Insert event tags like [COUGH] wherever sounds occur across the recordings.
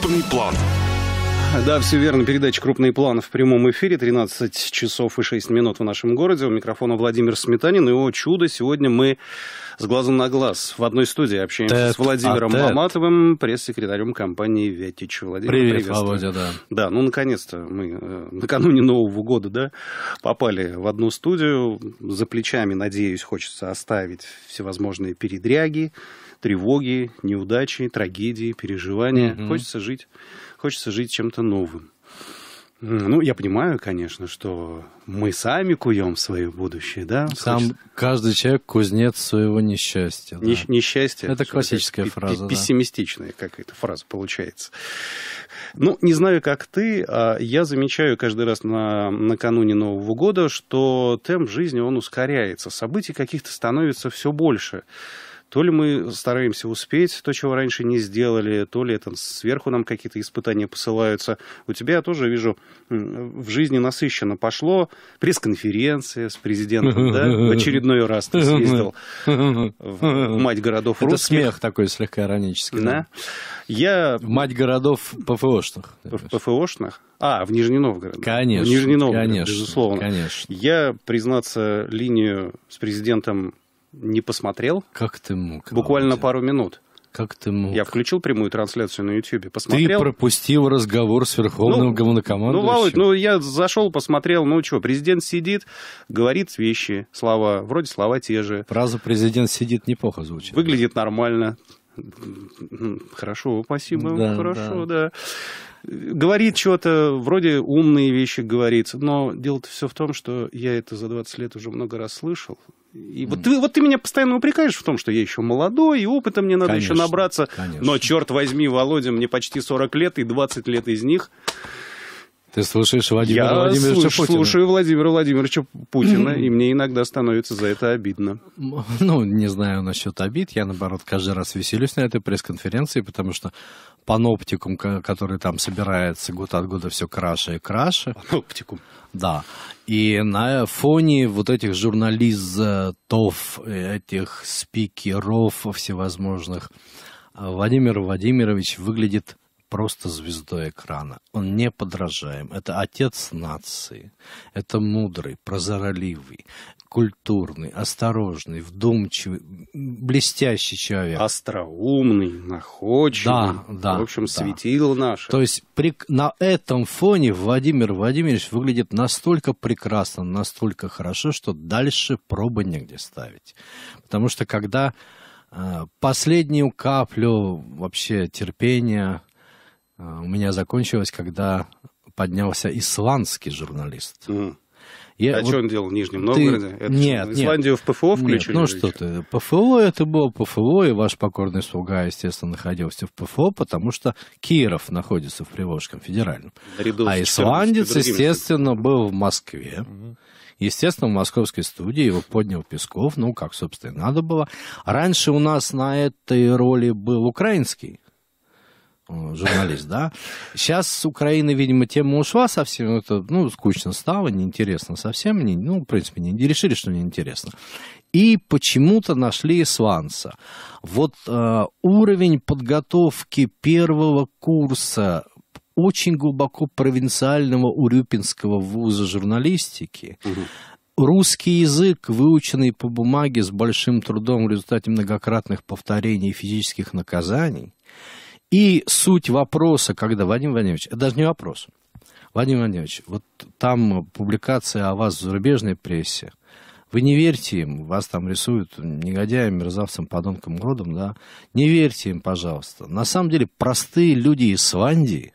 Крупный план. Да, все верно. Передача Крупный план в прямом эфире. 13 часов и 6 минут в нашем городе. У микрофона Владимир Сметанин. И, о чудо, сегодня мы с глазом на глаз в одной студии общаемся тет, с Владимиром а Маматовым, пресс-секретарем компании «Вятич». Владимир, Привет, Володя, да. Да, ну, наконец-то мы э, накануне Нового года, да, попали в одну студию. За плечами, надеюсь, хочется оставить всевозможные передряги, тревоги, неудачи, трагедии, переживания. Mm-hmm. Хочется жить, хочется жить чем-то новым. Ну, я понимаю, конечно, что мы сами куем свое будущее, да? Сам Хочется... каждый человек кузнец своего несчастья. Да. Не, несчастье. Это классическая это фраза. Да. Пессимистичная какая-то фраза получается. Ну, не знаю, как ты, а я замечаю каждый раз на, накануне Нового года, что темп жизни, он ускоряется. Событий каких-то становится все больше. То ли мы стараемся успеть то, чего раньше не сделали, то ли там сверху нам какие-то испытания посылаются. У тебя тоже вижу в жизни насыщенно пошло. Пресс-конференция с президентом, да? [LAUGHS] В очередной раз ты съездил [LAUGHS] в мать городов русских. смех такой слегка иронический. Да. Я... Мать городов ПФОшных. В ПФОшных? А, в Нижний Новгород. Конечно. В Нижний Новгород, конечно, безусловно. Конечно. Я, признаться, линию с президентом не посмотрел. Как ты мог? Буквально пару минут. Как ты мог? Я включил прямую трансляцию на YouTube, посмотрел. Ты пропустил разговор с верховным ну, говнокомандующим? Ну, Володь, ну я зашел, посмотрел, ну что, президент сидит, говорит вещи, слова, вроде слова те же. Фраза «президент сидит» неплохо звучит. Выглядит нормально. Хорошо, спасибо, да, хорошо, да. да. Говорит что-то, вроде умные вещи говорит, но дело-то все в том, что я это за 20 лет уже много раз слышал, и вот, ты, вот ты меня постоянно упрекаешь в том, что я еще молодой, и опыта мне надо конечно, еще набраться. Конечно. Но, черт возьми, Володя, мне почти 40 лет, и 20 лет из них ты слушаешь Владимира Я Владимировича слуш, Путина? слушаю Владимира Владимировича Путина, [CLEARS THROAT] и мне иногда становится за это обидно. Ну, не знаю насчет обид. Я, наоборот, каждый раз веселюсь на этой пресс-конференции, потому что паноптикум, который там собирается год от года все краше и краше. Паноптикум. Да. И на фоне вот этих журналистов, этих спикеров всевозможных, э, Владимир Владимирович выглядит просто звездой экрана. Он не подражаем. Это отец нации. Это мудрый, прозорливый, культурный, осторожный, вдумчивый, блестящий человек. Остроумный, находчивый. Да, да. В общем, да. светило наше. То есть при, на этом фоне Владимир Владимирович выглядит настолько прекрасно, настолько хорошо, что дальше пробы негде ставить. Потому что когда э, последнюю каплю вообще терпения а, у меня закончилось, когда поднялся исландский журналист. Mm. Я, а вот что он делал в Нижнем Новгороде? Ты... Это нет, что, Исландию нет. в ПФО включили? Нет, ну что ты, ПФО это было ПФО, и ваш покорный слуга, естественно, находился в ПФО, потому что Киров находится в Приволжском федеральном. Ряду а исландец, естественно, был в Москве. Угу. Естественно, в московской студии его поднял Песков, ну, как, собственно, и надо было. Раньше у нас на этой роли был украинский Э, журналист, да. Сейчас с Украины, видимо, тема ушла совсем, это, ну, скучно стало, неинтересно совсем, не, ну, в принципе, не, не решили, что неинтересно. И почему-то нашли исландца. Вот э, уровень подготовки первого курса очень глубоко провинциального урюпинского вуза журналистики, угу русский язык, выученный по бумаге с большим трудом в результате многократных повторений и физических наказаний, и суть вопроса, когда Вадим Вадимович, это даже не вопрос. Вадим Вадимович, вот там публикация о вас в зарубежной прессе, вы не верьте им, вас там рисуют негодяем, мерзавцем, подонком, уродом, да? Не верьте им, пожалуйста. На самом деле, простые люди из Свандии,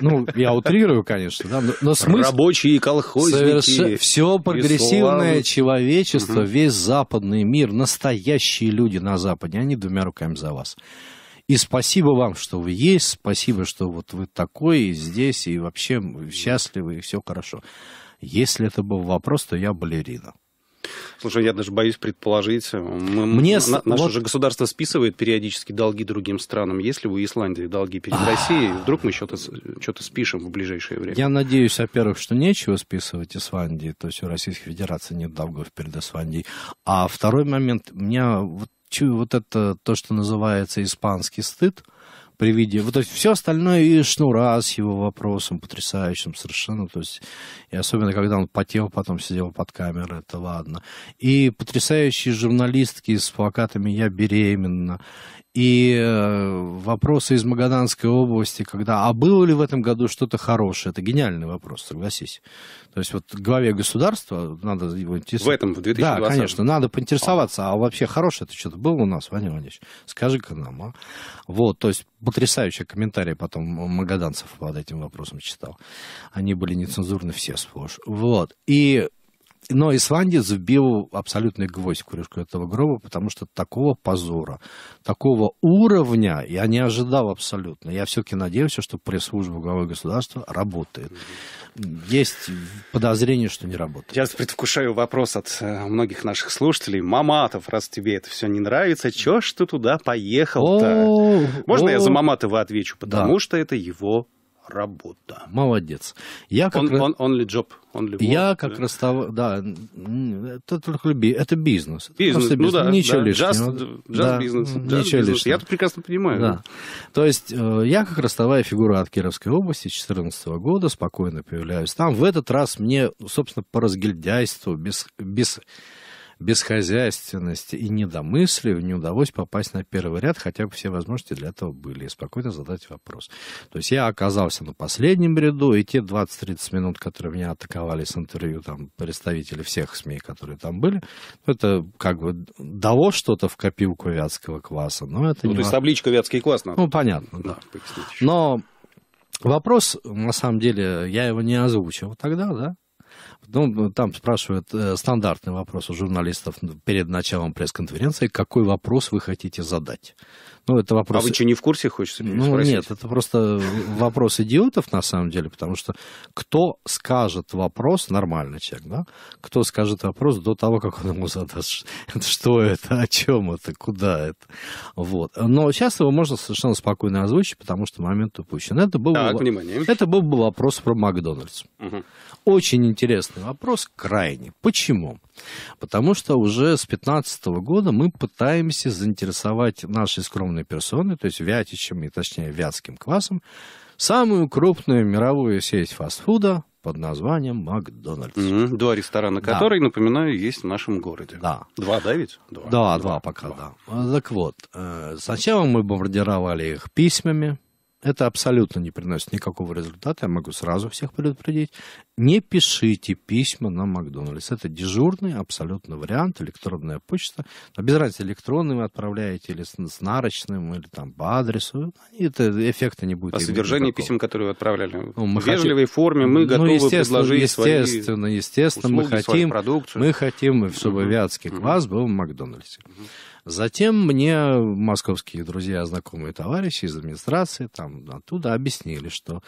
ну, я утрирую, конечно, да, но, но смысл... Рабочие колхозники. Соверш... Все прогрессивное Беславы. человечество, угу. весь западный мир, настоящие люди на Западе, они двумя руками за вас. И спасибо вам, что вы есть, спасибо, что вот вы такой и здесь, и вообще счастливы, и все хорошо. Если это был вопрос, то я балерина. Слушай, я даже боюсь предположить. Э, мы, Мне... на, наше вот... же государство списывает периодически долги другим странам. Если у Исландии долги перед Россией, вдруг мы что-то что спишем в ближайшее время? Я надеюсь, во-первых, что нечего списывать Исландии, то есть у Российской Федерации нет долгов перед Исландией. А второй момент, меня вот чую вот это, то, что называется испанский стыд, при виде... Вот, то есть все остальное и Шнура с его вопросом потрясающим совершенно. То есть, и особенно, когда он потел, потом сидел под камерой, это ладно. И потрясающие журналистки с плакатами «Я беременна». И э, вопросы из Магаданской области, когда, а было ли в этом году что-то хорошее? Это гениальный вопрос, согласись. То есть вот главе государства надо его интересоваться. В этом, в 2020 Да, конечно, надо поинтересоваться, а, вообще хорошее это что-то было у нас, Ваня Владимирович? Скажи-ка нам, а? Вот, то есть потрясающие комментарии потом магаданцев под этим вопросом читал. Они были нецензурны все сплошь. Вот, и но исландец вбил абсолютный гвоздь в крышку этого гроба, потому что такого позора, такого уровня я не ожидал абсолютно. Я все-таки надеялся, что пресс-служба главы государства работает. Есть подозрение, что не работает. Я предвкушаю вопрос от э, многих наших слушателей. Маматов, раз тебе это все не нравится, че ж ты туда поехал-то? Можно я за Маматова отвечу? Потому что это его работа. Молодец. Я как он, раз... он, only job, only work, Я как да? расстав... Да, это только люби. Это бизнес. Бизнес, это ну да. Ничего да. лишнего. Just, just да. бизнес. Ничего business. лишнего. Я это прекрасно понимаю. Да. да. То есть э, я как ростовая фигура от Кировской области 2014 года, спокойно появляюсь там. В этот раз мне, собственно, по разгильдяйству, без... без бесхозяйственности и недомыслию не удалось попасть на первый ряд, хотя бы все возможности для этого были, и спокойно задать вопрос. То есть я оказался на последнем ряду, и те 20-30 минут, которые меня атаковали с интервью, там, представители всех СМИ, которые там были, ну, это как бы дало что-то в копилку вятского класса, но это ну, не... то есть табличка вятский класс надо... Ну, понятно, да. Но Вопрос, на самом деле, я его не озвучил тогда, да, ну, ну, там спрашивают э, стандартный вопрос у журналистов перед началом пресс-конференции, какой вопрос вы хотите задать. Ну, это а вопрос... А вы что, не в курсе, хочется Ну, нет, это просто вопрос идиотов, на самом деле, потому что кто скажет вопрос, нормальный человек, да, кто скажет вопрос до того, как он ему задаст, [LAUGHS] что это, о чем это, куда это, вот. Но сейчас его можно совершенно спокойно озвучить, потому что момент упущен. Это был, так, внимание. Это был вопрос про Макдональдс. Угу. Очень интересный интересный вопрос, крайне. Почему? Потому что уже с 2015 года мы пытаемся заинтересовать нашей скромной персоны, то есть Вятичем и точнее Вятским квасом, самую крупную мировую сеть фастфуда под названием Макдональдс. Mm-hmm. Два ресторана, да. которые, напоминаю, есть в нашем городе. Да. Два, да, ведь? Два, да, два, два пока, два. да. Так вот, э, сначала мы бомбардировали их письмами, это абсолютно не приносит никакого результата, я могу сразу всех предупредить. Не пишите письма на Макдональдс. Это дежурный абсолютно вариант, электронная почта. Без разницы, электронным отправляете или с, с нарочным, или там по адресу. Это эффекта не будет. А содержание писем, которые вы отправляли, ну, мы в вежливой форме мы ну, готовы ну, естественно, предложить естественно, свои естественно, мы хотим, Мы хотим, чтобы угу. Uh -huh. вятский uh -huh. был в Макдональдсе. Uh -huh. Затем мне московские друзья, знакомые товарищи из администрации там оттуда объяснили, что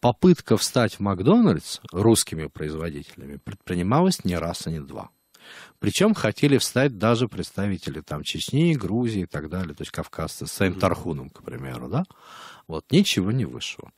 попытка встать в Макдональдс русскими производителями предпринималась не раз и а не два. Причем хотели встать даже представители там Чечни, Грузии и так далее, то есть кавказцы с Сайм Тархуном, к примеру, да? Вот ничего не вышло.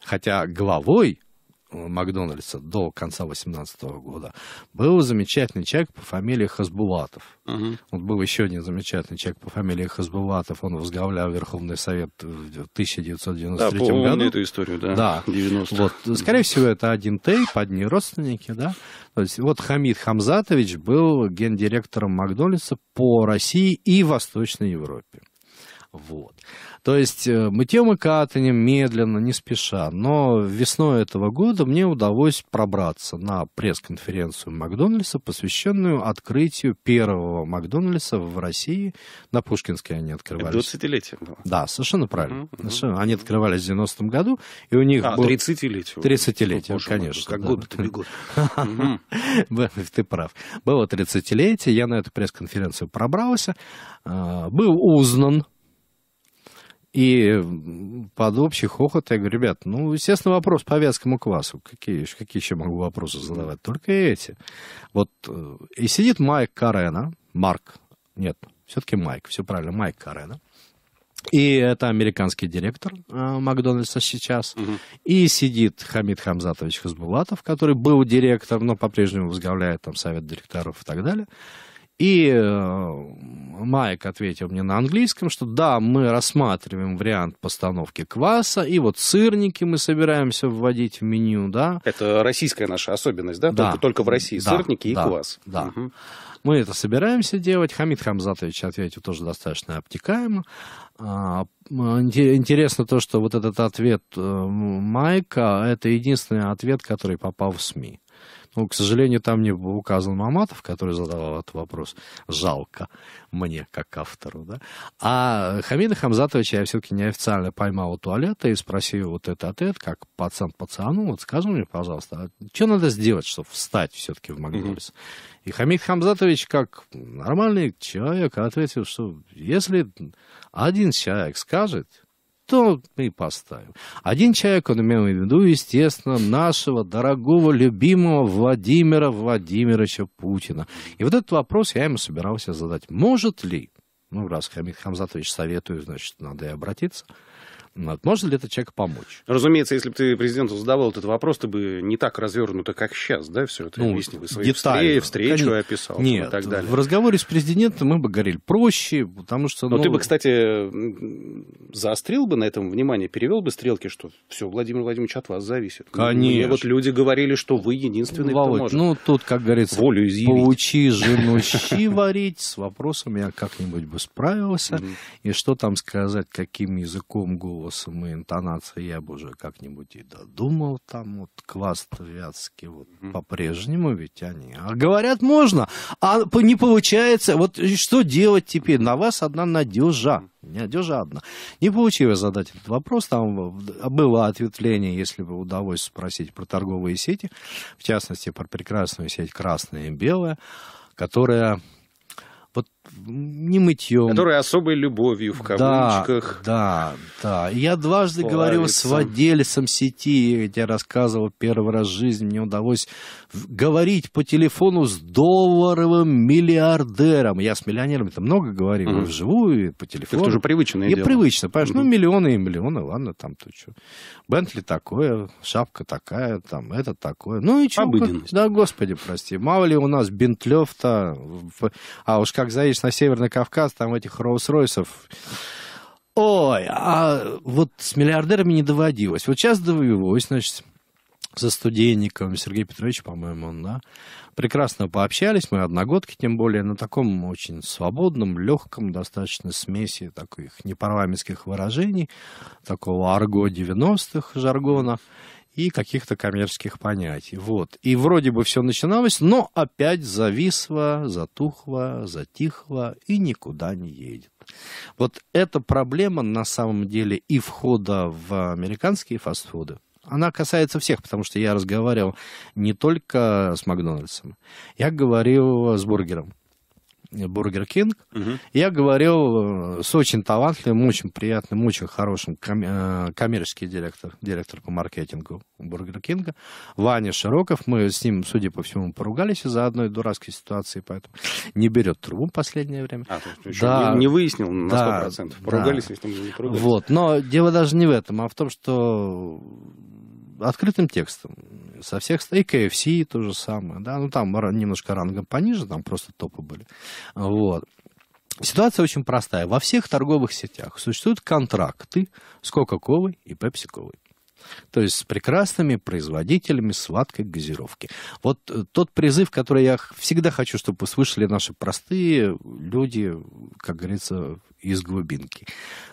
Хотя главой Макдональдса до конца 18 года, был замечательный человек по фамилии Хасбулатов. Угу. Вот был еще один замечательный человек по фамилии Хасбулатов, он возглавлял Верховный Совет в 1993 да, году. эту историю, да, да. 90 вот. Скорее всего, это один тейп, одни родственники, да. То есть вот Хамид Хамзатович был гендиректором Макдональдса по России и Восточной Европе. Вот. То есть э, мытьем и катанием, медленно, не спеша. Но весной этого года мне удалось пробраться на пресс-конференцию Макдональдса, посвященную открытию первого Макдональдса в России. На Пушкинской они открывались. 20-летие было. Да, совершенно правильно. Угу, совершенно. Они открывались в 90-м году, и у них... А, был... 30-летие. 30-летие, Боже конечно. Как да. год бегут. [LAUGHS] Ты прав. Было 30-летие, я на эту пресс-конференцию пробрался, э, был узнан и под общий хохот я говорю, ребят, ну, естественно, вопрос по вязкому квасу. Какие, какие еще могу вопросы задавать? Только эти. Вот э, и сидит Майк Карена, Марк, нет, все-таки Майк, все правильно, Майк Карена. И это американский директор э, Макдональдса сейчас. Угу. И сидит Хамид Хамзатович Хазбулатов, который был директором, но по-прежнему возглавляет там совет директоров и так далее. И э, Майк ответил мне на английском, что да, мы рассматриваем вариант постановки кваса, и вот сырники мы собираемся вводить в меню, да. Это российская наша особенность, да? да. Только, только в России да. сырники да. и квас. Да. Угу. Мы это собираемся делать. Хамид Хамзатович ответил тоже достаточно обтекаемо. А, интересно то, что вот этот ответ э, Майка, это единственный ответ, который попал в СМИ. Ну, к сожалению, там не был указан Маматов, который задавал этот вопрос. Жалко мне, как автору, да. А Хамида Хамзатовича я все-таки неофициально поймал у туалета и спросил вот этот ответ, как пацан пацану, вот скажи мне, пожалуйста, а что надо сделать, чтобы встать все-таки в Макдональдс? Mm-hmm. И Хамид Хамзатович, как нормальный человек, ответил, что если один человек скажет, то мы и поставим. Один человек, он имел в виду, естественно, нашего дорогого, любимого Владимира Владимировича Путина. И вот этот вопрос я ему собирался задать. Может ли, ну, раз Хамид Хамзатович советую, значит, надо и обратиться, может ли этот человек помочь? Разумеется, если бы ты президенту задавал этот вопрос, ты бы не так развернуто, как сейчас, да, все это ну, объяснил. Свои детально. встречи, встречу описал Нет, и так далее. в разговоре с президентом мы бы говорили проще, потому что... Ну... Но ты ну, бы, кстати, заострил бы на этом внимание, перевел бы стрелки, что все, Владимир Владимирович, от вас зависит. Конечно. Мне вот люди говорили, что вы единственный, Володь, кто ну тут, как говорится, волю изъявить. жену щи варить, с вопросом я как-нибудь бы справился, и что там сказать, каким языком голову голосом и интонацией я бы уже как-нибудь и додумал там вот кваст вятский вот mm-hmm. по-прежнему ведь они. А говорят можно, а не получается. Вот что делать теперь? На вас одна надежа. Надежа одна. Не получилось задать этот вопрос. Там было ответвление, если бы удалось спросить про торговые сети, в частности, про прекрасную сеть «Красная и белая», которая вот не мытьем. Которые особой любовью в кавычках. Да, да. да. Я дважды Плавится. говорил с владельцем сети, я рассказывал первый раз в жизни, мне удалось говорить по телефону с долларовым миллиардером. Я с миллионерами там много говорил, угу. Mm -hmm. вживую, по телефону. Это уже привычно. Я дело. привычно, понимаешь, Mm -hmm. ну миллионы и миллионы, ладно, там то что. Бентли такое, шапка такая, там это такое. Ну и что? Да, господи, прости. Мало ли у нас Бентлев-то, а уж как как заедешь на Северный Кавказ, там этих Роуз-Ройсов. Ой, а вот с миллиардерами не доводилось. Вот сейчас довелось, значит, со студенником Сергей Петрович, по-моему, он, да. Прекрасно пообщались, мы одногодки, тем более на таком очень свободном, легком, достаточно смеси таких непарламентских выражений, такого арго 90-х жаргона и каких-то коммерческих понятий. Вот. И вроде бы все начиналось, но опять зависло, затухло, затихло и никуда не едет. Вот эта проблема на самом деле и входа в американские фастфуды, она касается всех, потому что я разговаривал не только с Макдональдсом, я говорил с бургером. Бургер Кинг. Угу. Я говорил э, с очень талантливым, очень приятным, очень хорошим ком- э, коммерческий директор, директор по маркетингу Бургер Кинга, Ваня Широков. Мы с ним, судя по всему, поругались из-за одной дурацкой ситуации, поэтому не берет трубу в последнее время. А, то есть да, не, не выяснил на 100%. Да, поругались, да. если не поругались. Вот, но дело даже не в этом, а в том, что открытым текстом. Со всех и KFC то же самое, да, ну там немножко рангом пониже, там просто топы были. Вот. Ситуация очень простая. Во всех торговых сетях существуют контракты с Кока-Колой и Пепси-Колой. То есть с прекрасными производителями сладкой газировки. Вот э, тот призыв, который я всегда хочу, чтобы услышали наши простые люди, как говорится, из глубинки.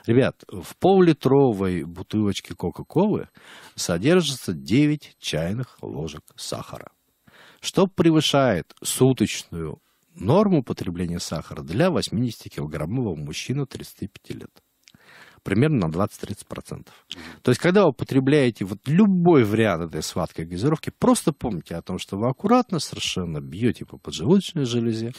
Ребят, в пол бутылочке Кока-Колы содержится 9 чайных ложек сахара, что превышает суточную норму потребления сахара для 80-килограммового мужчины 35 лет примерно на 20-30%. То есть, когда вы употребляете вот любой вариант этой сладкой газировки, просто помните о том, что вы аккуратно совершенно бьете по поджелудочной железе,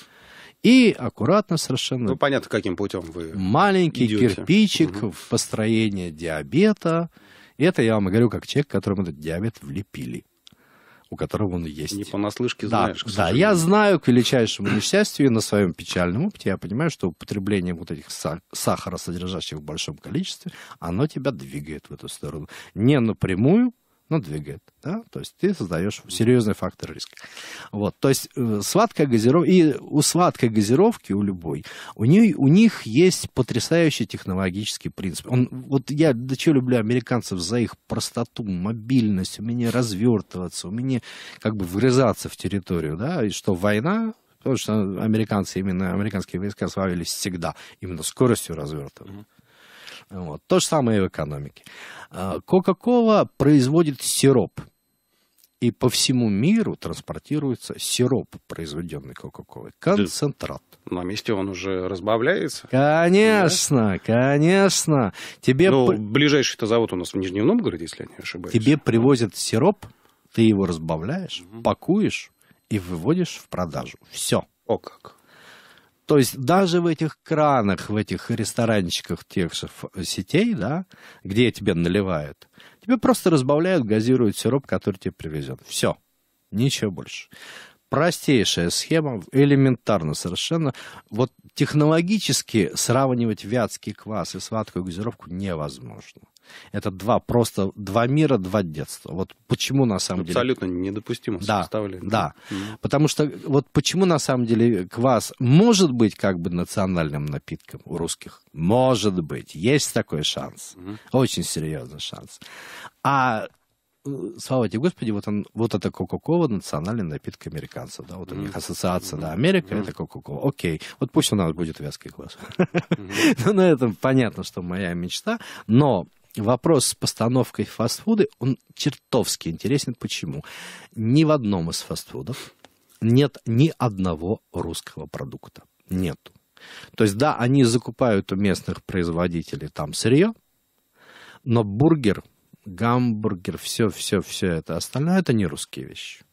и аккуратно совершенно... Ну, понятно, каким путем вы Маленький идете. кирпичик угу. в построение диабета. Это я вам говорю как человек, которому этот диабет влепили у которого он есть. Не понаслышке да, знаешь. Да, я знаю к величайшему несчастью на своем печальном опыте, я понимаю, что употребление вот этих сахара, содержащих в большом количестве, оно тебя двигает в эту сторону. Не напрямую, ну, двигает, да, то есть ты создаешь серьезный фактор риска. Вот, то есть э, сладкая газировка, и у сладкой газировки, у любой, у, нее, у них есть потрясающий технологический принцип. Он, вот я до чего люблю американцев за их простоту, мобильность, умение развертываться, умение как бы врезаться в территорию, да, и что война, потому что американцы, именно американские войска славились всегда именно скоростью развертывания. Вот. То же самое и в экономике. А, Кока-кола производит сироп. И по всему миру транспортируется сироп, произведенный Кока-Колой. Концентрат. Да. На месте он уже разбавляется? Конечно, да? конечно. Тебе Но ну, при... ближайший-то завод у нас в Нижнем Новгороде, если я не ошибаюсь. Тебе привозят сироп, ты его разбавляешь, угу. пакуешь и выводишь в продажу. Все. О как. То есть даже в этих кранах, в этих ресторанчиках тех же э, сетей, да, где тебе наливают, тебе просто разбавляют, газируют сироп, который тебе привезен. Все. Ничего больше. Простейшая схема, элементарно совершенно. Вот технологически сравнивать вятский квас и сладкую газировку невозможно. Это два, просто два мира, два детства. Вот почему на самом деле... Абсолютно недопустимо да, составление. Да, mm-hmm. потому что вот почему на самом деле квас может быть как бы национальным напитком у русских? Может быть, есть такой шанс. Mm-hmm. Очень серьезный шанс. А э, слава тебе Господи, вот, он, вот это Кока-Кола национальный напиток американцев, да, вот у mm-hmm. них ассоциация, mm-hmm. да, Америка, mm-hmm. это Кока-Кола, окей, вот пусть у нас будет вязкий квас. Mm-hmm. [LAUGHS] ну, на этом понятно, что моя мечта, но вопрос с постановкой фастфуда он чертовски интересен. Почему? Ни в одном из фастфудов нет ни одного русского продукта. Нету. То есть, да, они закупают у местных производителей там сырье, но бургер, гамбургер, все, все, все это остальное, это не русские вещи.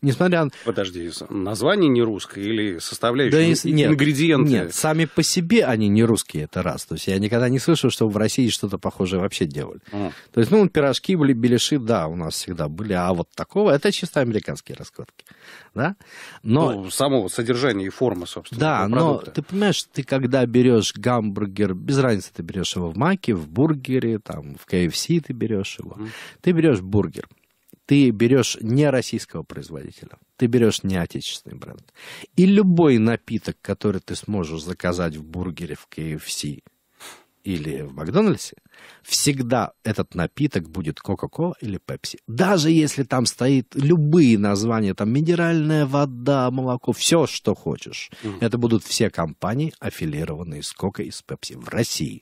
Несмотря... Подожди, название не русское или составляющие да, нет, ингредиенты? Нет, сами по себе они не русские, это раз. То есть я никогда не слышал, что в России что-то похожее вообще делали. Mm. То есть, ну, пирожки были, беляши, да, у нас всегда были, а вот такого, это чисто американские раскладки. Да? Но... Ну, самого содержания и формы, собственно, Да, но ты понимаешь, ты когда берешь гамбургер, без разницы, ты берешь его в маке, в бургере, там, в KFC ты берешь его, mm. ты берешь бургер – ты берешь не российского производителя, ты берешь не отечественный бренд. И любой напиток, который ты сможешь заказать в бургере в KFC – или в Макдональдсе, всегда этот напиток будет Кока-Кола или Пепси. Даже если там стоит любые названия, там минеральная вода, молоко, все, что хочешь. Mm-hmm. Это будут все компании, аффилированные с Кока и с Пепси в России.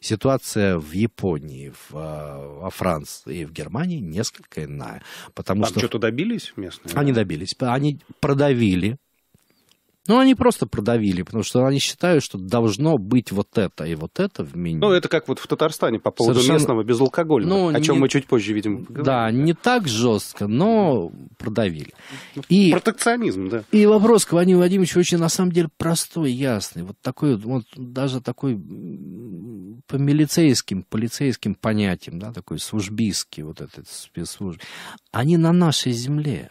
Ситуация в Японии, в, а, во Франции и в Германии несколько иная. Потому там что... что-то добились местные? Они да? добились. Они продавили ну, они просто продавили, потому что они считают, что должно быть вот это и вот это в меню. Ну, это как вот в Татарстане по поводу Совершенно... местного безалкогольного, ну, о чем не... мы чуть позже, видимо, поговорим. Да, не так жестко, но продавили. И... Протекционизм, да. И вопрос к Ване Вадимовичу очень, на самом деле, простой, ясный. Вот такой, вот даже такой по милицейским, полицейским понятиям, да, такой службистский, вот этот спецслужб. Они на нашей земле.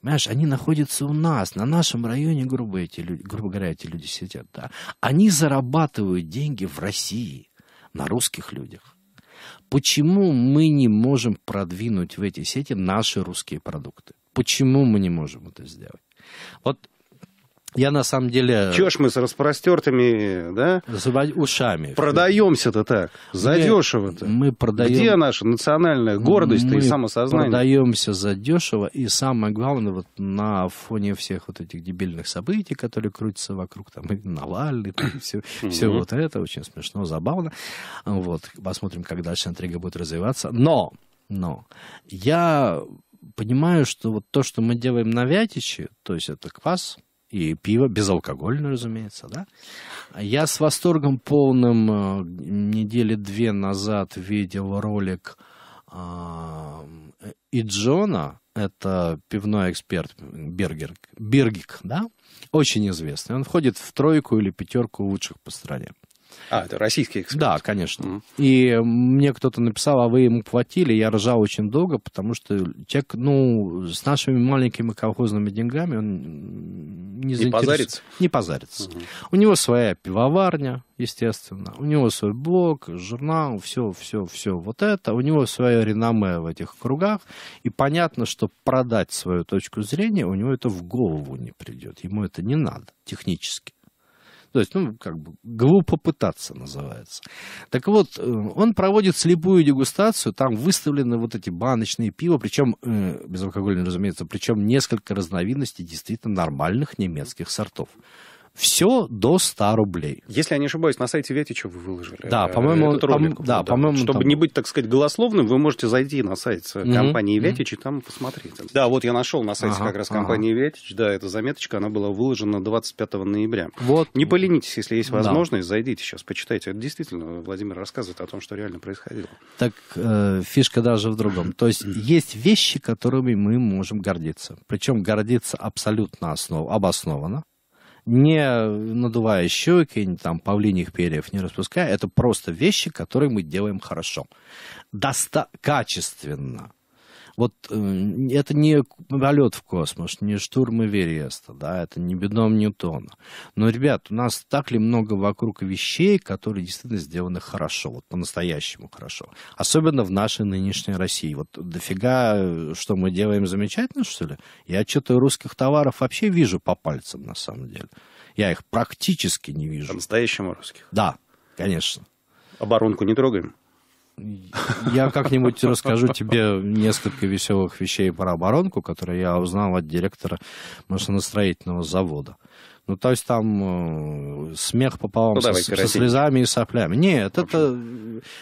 Понимаешь, они находятся у нас, на нашем районе, грубо, эти люди, грубо говоря, эти люди сидят. Да? Они зарабатывают деньги в России, на русских людях. Почему мы не можем продвинуть в эти сети наши русские продукты? Почему мы не можем это сделать? Вот я на самом деле... Чё ж мы с распростертыми, да? С ушами. Продаемся-то так, задешево-то. Мы, мы продаем... Где наша национальная гордость-то и самосознание? продаемся задешево, и самое главное, вот на фоне всех вот этих дебильных событий, которые крутятся вокруг, там, и Навальный, там, все, все вот это, очень смешно, забавно. Вот, посмотрим, как дальше интрига будет развиваться. Но, но, я понимаю, что вот то, что мы делаем на вятиче, то есть это квас, и пиво, безалкогольное, разумеется, да. Я с восторгом полным э, недели две назад видел ролик а, э, и Джона, это пивной эксперт Бергер, Бергик, да, очень известный. Он входит в тройку или пятерку лучших по стране. А, это российский эксперт. Да, конечно. Mm. И мне кто-то написал, а вы ему платили. Я ржал очень долго, потому что человек, ну, с нашими маленькими колхозными деньгами он не, не позарится. Не позарится. Mm-hmm. У него своя пивоварня, естественно. У него свой блог, журнал, все, все, все вот это. У него свое реноме в этих кругах. И понятно, что продать свою точку зрения у него это в голову не придет. Ему это не надо технически. То есть, ну, как бы глупо пытаться называется. Так вот, э, он проводит слепую дегустацию, там выставлены вот эти баночные пива, причем, э, безалкогольные, разумеется, причем несколько разновидностей действительно нормальных немецких сортов. Все до 100 рублей. Если я не ошибаюсь, на сайте Вятича вы выложили. Да, э, по-моему, этот ролик. По, да, да. по-моему, чтобы там... не быть, так сказать, голословным, вы можете зайти на сайт компании угу. Вятич и там посмотреть. Да, вот я нашел на сайте ага, как раз компании ага. Вятич. Да, эта заметочка, она была выложена 25 ноября. Вот. Не поленитесь, если есть возможность, да. зайдите сейчас, почитайте. Это действительно Владимир рассказывает о том, что реально происходило. Так э, фишка даже в другом. То есть [CLEARS THROAT] есть вещи, которыми мы можем гордиться. Причем гордиться абсолютно основ... обоснованно не надувая щеки, не там павлиних перьев не распуская. Это просто вещи, которые мы делаем хорошо. Доста- качественно вот э, это не полет в космос, не штурм Эвереста, да, это не бедом Ньютона. Но, ребят, у нас так ли много вокруг вещей, которые действительно сделаны хорошо, вот по-настоящему хорошо. Особенно в нашей нынешней России. Вот дофига, э, что мы делаем замечательно, что ли? Я что-то русских товаров вообще вижу по пальцам, на самом деле. Я их практически не вижу. По-настоящему русских? Да, конечно. Оборонку не трогаем? Я как-нибудь расскажу тебе несколько веселых вещей про оборонку, которые я узнал от директора машиностроительного завода. Ну, то есть там э, смех пополам ну, со, давай, со слезами и соплями. Нет, это,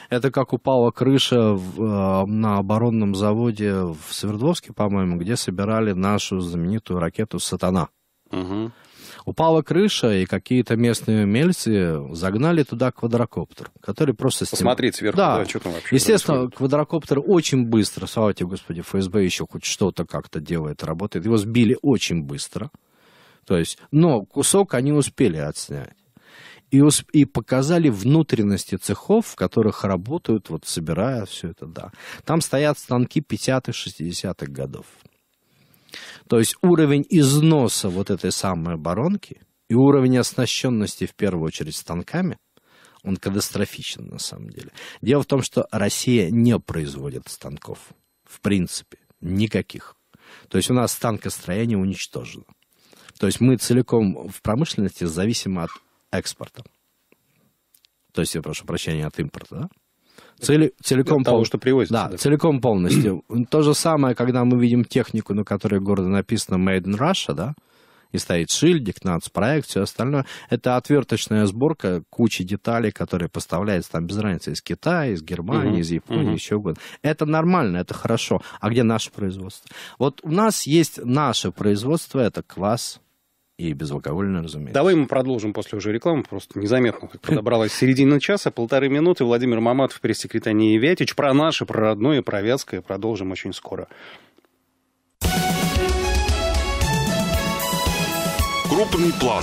это как упала крыша в, э, на оборонном заводе в Свердловске, по-моему, где собирали нашу знаменитую ракету «Сатана». Угу. Упала крыша, и какие-то местные мельцы загнали туда квадрокоптер, который просто... Сним... Посмотреть сверху, да, да что там вообще Естественно, происходит. квадрокоптер очень быстро, слава тебе, господи, ФСБ еще хоть что-то как-то делает, работает. Его сбили очень быстро. То есть, но кусок они успели отснять и, усп- и показали внутренности цехов, в которых работают, вот собирая все это, да. Там стоят станки 50-60-х годов. То есть уровень износа вот этой самой оборонки и уровень оснащенности в первую очередь станками, он катастрофичен на самом деле. Дело в том, что Россия не производит станков. В принципе, никаких. То есть у нас танкостроение уничтожено. То есть мы целиком в промышленности зависимы от экспорта. То есть, я прошу прощения, от импорта. Да? Цели, целиком От того, пол... что привозится. Да, да, целиком полностью. [CLEARS THROAT] То же самое, когда мы видим технику, на которой гордо написано Made in Russia, да, и стоит шильдик, нацпроект, все остальное. Это отверточная сборка кучи деталей, которые поставляются там без разницы из Китая, из Германии, угу, из Японии, угу. еще угодно. Это нормально, это хорошо. А где наше производство? Вот у нас есть наше производство, это квас, и безалкогольное, разумеется. Давай мы продолжим после уже рекламы. Просто незаметно как подобралась середина часа, полторы минуты. Владимир Маматов, пресс-секретарь Невятич. Про наше, про родное, про вятское продолжим очень скоро. Крупный план.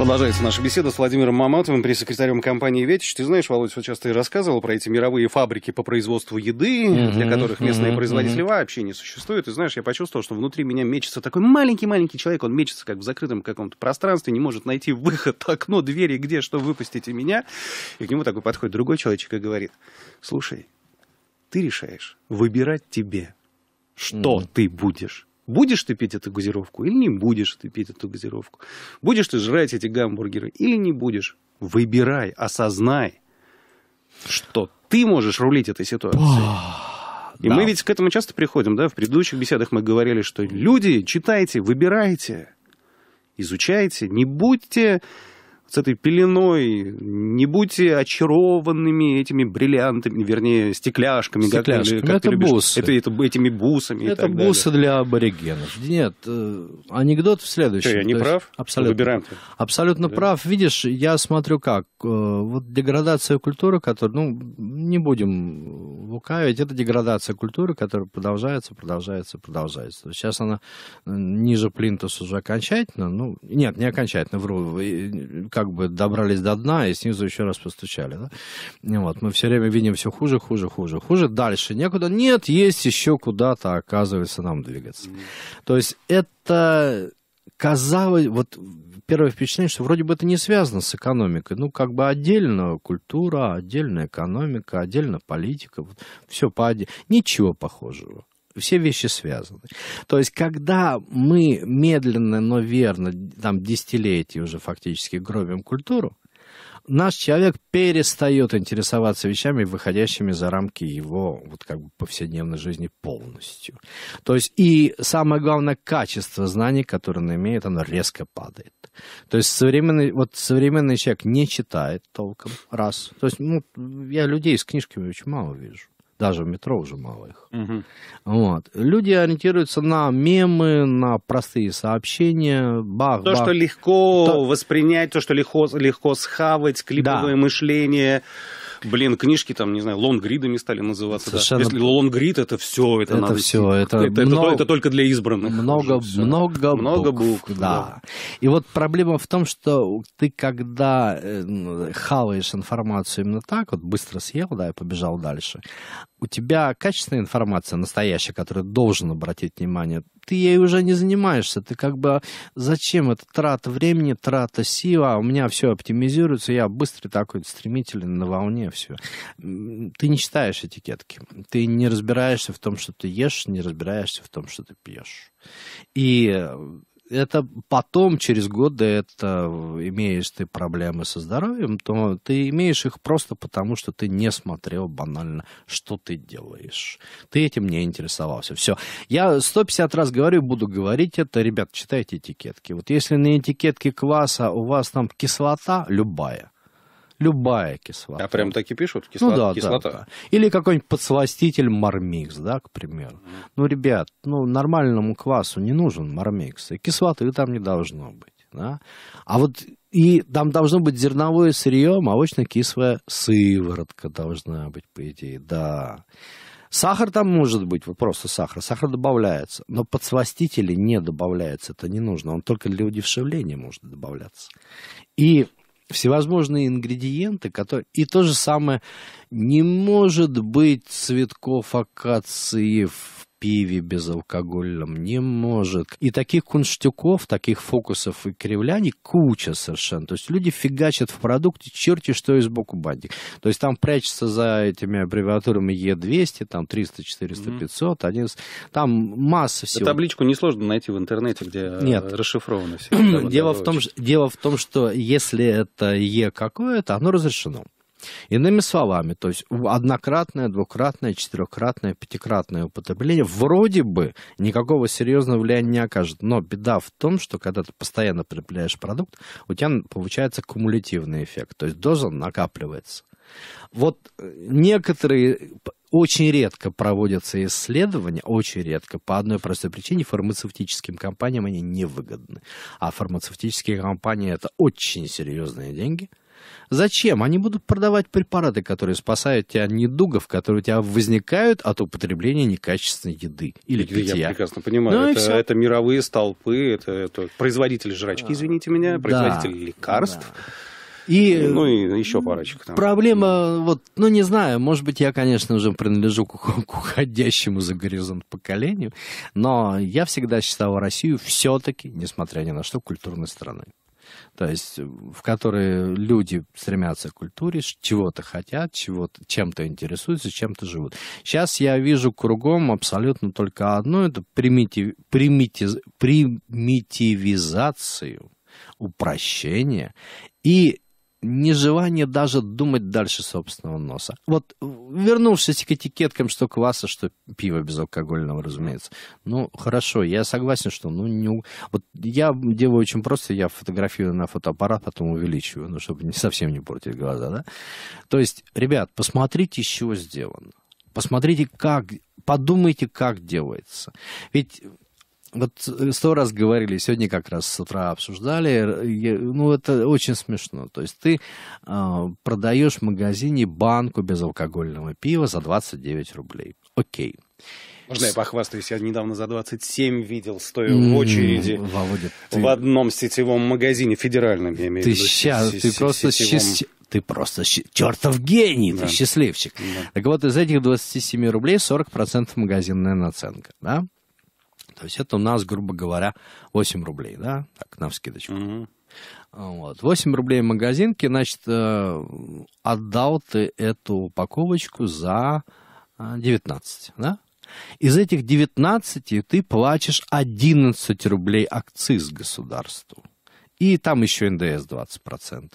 Продолжается наша беседа с Владимиром Маматовым, пресс-секретарем компании «Ветич». Ты знаешь, Володь, вот часто и рассказывал про эти мировые фабрики по производству еды, mm-hmm, для которых местные mm-hmm, производители mm-hmm. вообще не существуют. И знаешь, я почувствовал, что внутри меня мечется такой маленький-маленький человек, он мечется как в закрытом каком-то пространстве, не может найти выход, [LAUGHS] окно, двери, где, что, выпустите меня. И к нему такой подходит другой человечек и говорит, слушай, ты решаешь, выбирать тебе, что mm-hmm. ты будешь Будешь ты пить эту газировку или не будешь ты пить эту газировку? Будешь ты жрать эти гамбургеры или не будешь? Выбирай, осознай, что ты можешь рулить этой ситуацией. И да. мы ведь к этому часто приходим, да, в предыдущих беседах мы говорили, что люди, читайте, выбирайте, изучайте, не будьте с этой пеленой, не будьте очарованными этими бриллиантами, вернее, стекляшками. стекляшками. Как, как это любишь, бусы. Это, это этими бусами. Это бусы далее. для аборигенов. Нет, э, анекдот в следующем. Что, я не То прав? абсолютно. Выбираем. Абсолютно да. прав. Видишь, я смотрю как. Э, вот деградация культуры, которая, ну, не будем лукавить. Это деградация культуры, которая продолжается, продолжается, продолжается. Сейчас она э, ниже плинтуса уже окончательно. Ну, нет, не окончательно, вру. Э, как бы добрались до дна и снизу еще раз постучали. Да? Вот, мы все время видим все хуже, хуже, хуже, хуже. Дальше некуда. Нет, есть еще куда-то, оказывается, нам двигаться. То есть это казалось... Вот первое впечатление, что вроде бы это не связано с экономикой. Ну, как бы отдельно культура, отдельно экономика, отдельно политика. Вот, все по отдельно. Ничего похожего все вещи связаны. То есть, когда мы медленно, но верно, там, десятилетия уже фактически гробим культуру, наш человек перестает интересоваться вещами, выходящими за рамки его вот как бы повседневной жизни полностью. То есть и самое главное качество знаний, которое он имеет, оно резко падает. То есть современный, вот современный человек не читает толком, раз. То есть ну, я людей с книжками очень мало вижу даже в метро уже мало их. Угу. Вот. Люди ориентируются на мемы, на простые сообщения, бах, То, бах. что легко то... воспринять, то, что легко, легко схавать, клиповое да. мышление. Блин, книжки там, не знаю, лонгридами стали называться. Совершенно... Да. Если лонгрид, это все, это, это надо... все, это, это, много... это, это только для избранных. Много, уже, много, много букв. букв да. да. И вот проблема в том, что ты когда э, хаваешь информацию именно так, вот быстро съел, да, и побежал дальше, у тебя качественная информация настоящая, которая должен обратить внимание, ты ей уже не занимаешься. Ты как бы зачем это трата времени, трата сил, а у меня все оптимизируется, я быстрый такой стремительный на волне меня все. Ты не читаешь этикетки. Ты не разбираешься в том, что ты ешь, не разбираешься в том, что ты пьешь. И э, это потом, через годы, это имеешь ты проблемы со здоровьем, то ты имеешь их просто потому, что ты не смотрел банально, что ты делаешь. Ты этим не интересовался. Все. Я 150 раз говорю, буду говорить это. Ребят, читайте этикетки. Вот если на этикетке кваса у вас там кислота любая – Любая кислота. А прям так и пишут? Кислота, ну да, кислота. Да, да. Или какой-нибудь подсластитель мармикс, да, к примеру. Ну, ребят, ну, нормальному квасу не нужен мармикс. И кислоты там не должно быть. Да? А вот и там должно быть зерновое сырье, молочно-кислая сыворотка должна быть, по идее, да. Сахар там может быть, вот просто сахар. Сахар добавляется, но подсластители не добавляются, это не нужно. Он только для удешевления может добавляться. И всевозможные ингредиенты, которые... И то же самое, не может быть цветков акации пиве безалкогольном не может. И таких кунштюков, таких фокусов и кривляний куча совершенно. То есть люди фигачат в продукте черти что из боку бантик. То есть там прячется за этими аббревиатурами Е200, там 300, 400, 500, 11. Там масса всего. Да, табличку несложно найти в интернете, где Нет. расшифровано все. [CLEARS THROAT] дело, в том, дело в том, что если это Е какое-то, оно разрешено. Иными словами, то есть однократное, двукратное, четырехкратное, пятикратное употребление вроде бы никакого серьезного влияния не окажет. Но беда в том, что когда ты постоянно потребляешь продукт, у тебя получается кумулятивный эффект. То есть доза накапливается. Вот э, некоторые очень редко проводятся исследования, очень редко, по одной простой причине, фармацевтическим компаниям они невыгодны. А фармацевтические компании это очень серьезные деньги – Зачем? Они будут продавать препараты, которые спасают тебя от недугов, которые у тебя возникают от употребления некачественной еды или Я питья. Я прекрасно понимаю. Ну, это, это мировые столпы, это, это производители жрачки, а, извините меня, производители да, лекарств. Да. И, ну и еще парочек. Там. Проблема, ну. вот, ну не знаю, может быть, я, конечно, уже принадлежу к, [LAUGHS] к уходящему за горизонт поколению, но я всегда считал Россию все-таки, несмотря ни на что, культурной страной то есть э, в которые люди стремятся к культуре, чего-то хотят, чего-то, чем-то интересуются, чем-то живут. Сейчас я вижу кругом абсолютно только одно, это примитив, примитив, примитивизацию, упрощение и нежелание даже думать дальше собственного носа. Вот вернувшись к этикеткам, что кваса, что пиво безалкогольного, разумеется. Ну, хорошо, я согласен, что ну не... Вот я делаю очень просто, я фотографирую на фотоаппарат, потом увеличиваю, ну, чтобы не, совсем не портить глаза, да? То есть, ребят, посмотрите, что сделано. Посмотрите, как... Подумайте, как делается. Ведь вот сто раз говорили, сегодня как раз с утра обсуждали, ну это очень смешно. То есть ты э, продаешь в магазине банку безалкогольного пива за 29 рублей. Окей. Можно я похвастаюсь? Я недавно за 27 видел, стоя в очереди Володя, ты... в одном сетевом магазине, федеральном, я имею в виду. Ты сейчас, ты просто счастлив, ты просто чертов гений, да. ты счастливчик. Да. Так вот, из этих 27 рублей 40% магазинная наценка, да? То есть это у нас, грубо говоря, 8 рублей, да, так, на вскидочку. Угу. Вот. 8 рублей в магазинке, значит, э, отдал ты эту упаковочку за 19, э, да? Из этих 19 ты плачешь 11 рублей акциз государству. И там еще НДС 20%.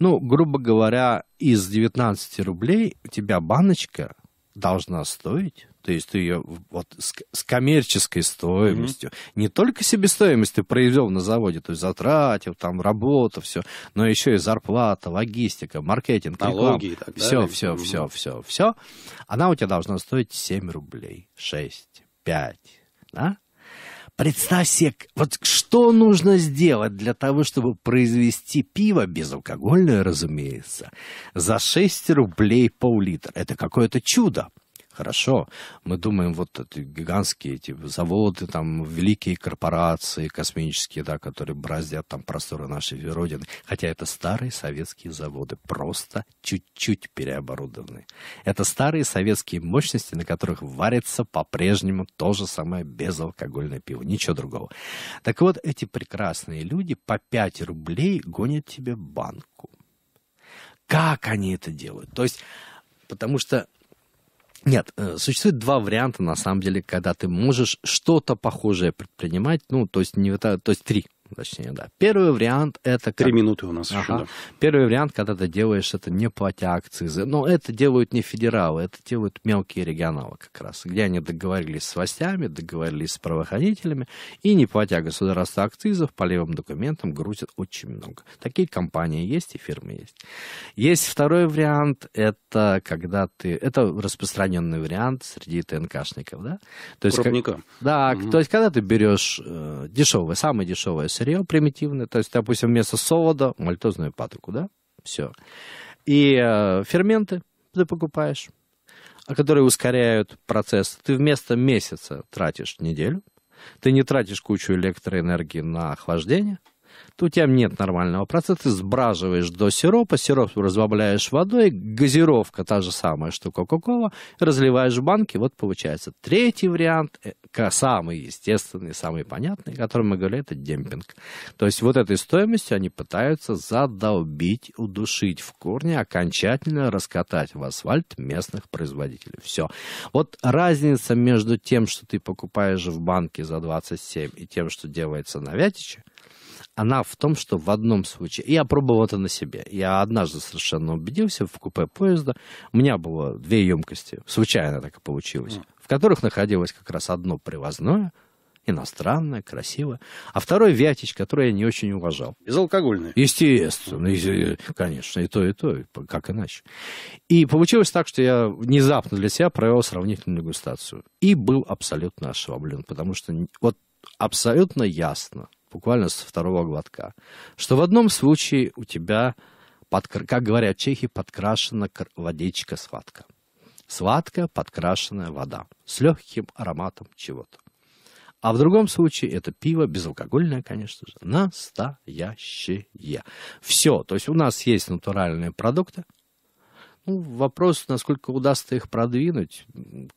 Ну, грубо говоря, из 19 рублей у тебя баночка должна стоить то есть ты ее вот с, с коммерческой стоимостью, mm-hmm. не только себестоимость ты произвел на заводе, то есть затратил, там работа, все, но еще и зарплата, логистика, маркетинг, Налоги реклам, и так далее. все, все, все, все, все. Она у тебя должна стоить 7 рублей, 6, 5, да? Представь себе, вот что нужно сделать для того, чтобы произвести пиво, безалкогольное, разумеется, за 6 рублей пол-литра. Это какое-то чудо. Хорошо, мы думаем, вот это гигантские эти заводы, там, великие корпорации космические, да, которые браздят там просторы нашей Родины. Хотя это старые советские заводы, просто чуть-чуть переоборудованные. Это старые советские мощности, на которых варится по-прежнему то же самое безалкогольное пиво, ничего другого. Так вот, эти прекрасные люди по 5 рублей гонят тебе банку. Как они это делают? То есть, потому что нет, э, существует два варианта, на самом деле, когда ты можешь что-то похожее предпринимать, ну, то есть, не, то есть три точнее, да. Первый вариант это... Три как... минуты у нас ага. еще, да. Первый вариант, когда ты делаешь это не платя акцизы. Но это делают не федералы, это делают мелкие регионалы как раз, где они договорились с властями, договорились с правоохранителями, и не платя государства акцизов по левым документам грузят очень много. Такие компании есть и фирмы есть. Есть второй вариант, это когда ты... Это распространенный вариант среди ТНКшников, да? То есть, Пробника. Как... Да, угу. то есть когда ты берешь э, дешевое, самое дешевое сырье, материал примитивный, то есть, допустим, вместо солода мальтозную патоку, да, все. И э, ферменты ты покупаешь, а которые ускоряют процесс. Ты вместо месяца тратишь неделю, ты не тратишь кучу электроэнергии на охлаждение, то у тебя нет нормального процесса, ты сбраживаешь до сиропа, сироп разбавляешь водой, газировка та же самая, что Кока-Кола, разливаешь в банки, вот получается. Третий вариант э, самый естественный, самый понятный, о котором мы говорили, это демпинг. То есть вот этой стоимостью они пытаются задолбить, удушить в корне, окончательно раскатать в асфальт местных производителей. Все. Вот разница между тем, что ты покупаешь в банке за 27 и тем, что делается на Вятиче, она в том, что в одном случае... Я пробовал это на себе. Я однажды совершенно убедился в купе поезда. У меня было две емкости. Случайно так и получилось в которых находилось как раз одно привозное, иностранное, красивое, а второе вятич, который я не очень уважал. Безалкогольное. Естественно, э, конечно, и то, и то, и как иначе. И получилось так, что я внезапно для себя провел сравнительную дегустацию. И был абсолютно ошеломлен, потому что вот абсолютно ясно, буквально со второго глотка, что в одном случае у тебя, под, как говорят чехи, подкрашена водичка сладкая Сладкая подкрашенная вода с легким ароматом чего-то. А в другом случае это пиво, безалкогольное, конечно же, настоящее. Все. То есть у нас есть натуральные продукты. Ну, вопрос, насколько удастся их продвинуть,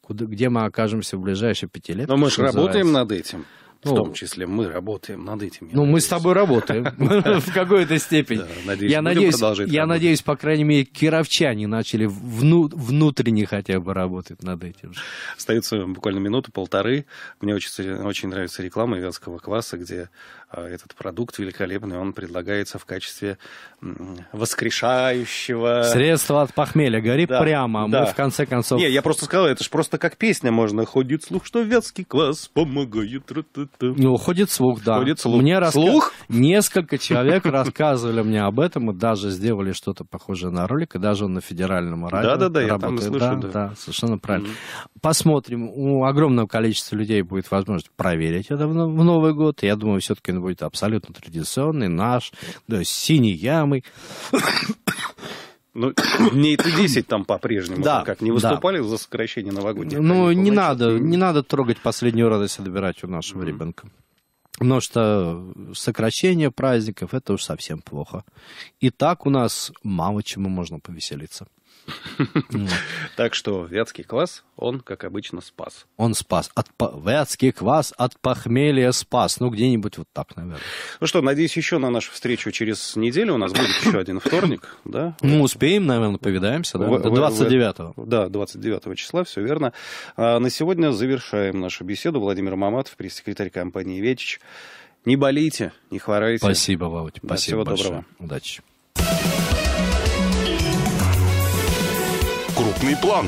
куда, где мы окажемся в ближайшие пяти лет. Но мы же работаем над этим. Ну, в том числе мы работаем над этим. Ну, надеюсь. мы с тобой работаем [LAUGHS] [LAUGHS] в какой-то степени. Я надеюсь, я надеюсь, по крайней мере, кировчане начали внутренне хотя бы работать над этим. Остается буквально минуту, полторы. Мне очень нравится реклама вятского кваса, где а, этот продукт великолепный, он предлагается в качестве воскрешающего... средства от похмелья. Гори да, прямо, а да. мы в конце концов... Не, я просто сказал, это же просто как песня можно. Ходит слух, что вятский класс помогает. Ну, ходит слух, да. Ходит слух. Мне раска... слух? Несколько человек рассказывали мне об этом и даже сделали что-то похожее на ролик, и даже он на федеральном радио Да-да-да, я там слышу, да. Да, совершенно правильно. Посмотрим. У огромного количества людей будет возможность проверить это в Новый год. Я думаю, все-таки магазин будет абсолютно традиционный, наш, то есть синей ямой. Ну, дней это 10 там по-прежнему, да, как не выступали да. за сокращение новогодних. Ну, не надо, ну, не надо трогать последнюю радость отбирать у нашего mm-hmm. ребенка. Потому что сокращение праздников это уж совсем плохо. И так у нас мало чему можно повеселиться. Так что вятский квас он, как обычно, спас. Он спас. От, вятский квас от похмелья спас. Ну, где-нибудь вот так, наверное. Ну что, надеюсь, еще на нашу встречу через неделю. У нас будет еще один вторник, да? Ну, успеем, наверное, повидаемся, да? 29-го. Да, 29 числа, все верно. А на сегодня завершаем нашу беседу. Владимир Маматов, пресс-секретарь компании «Вечич». Не болите, не хворайте. Спасибо, Володь. Спасибо да, всего доброго. Удачи. крупный план.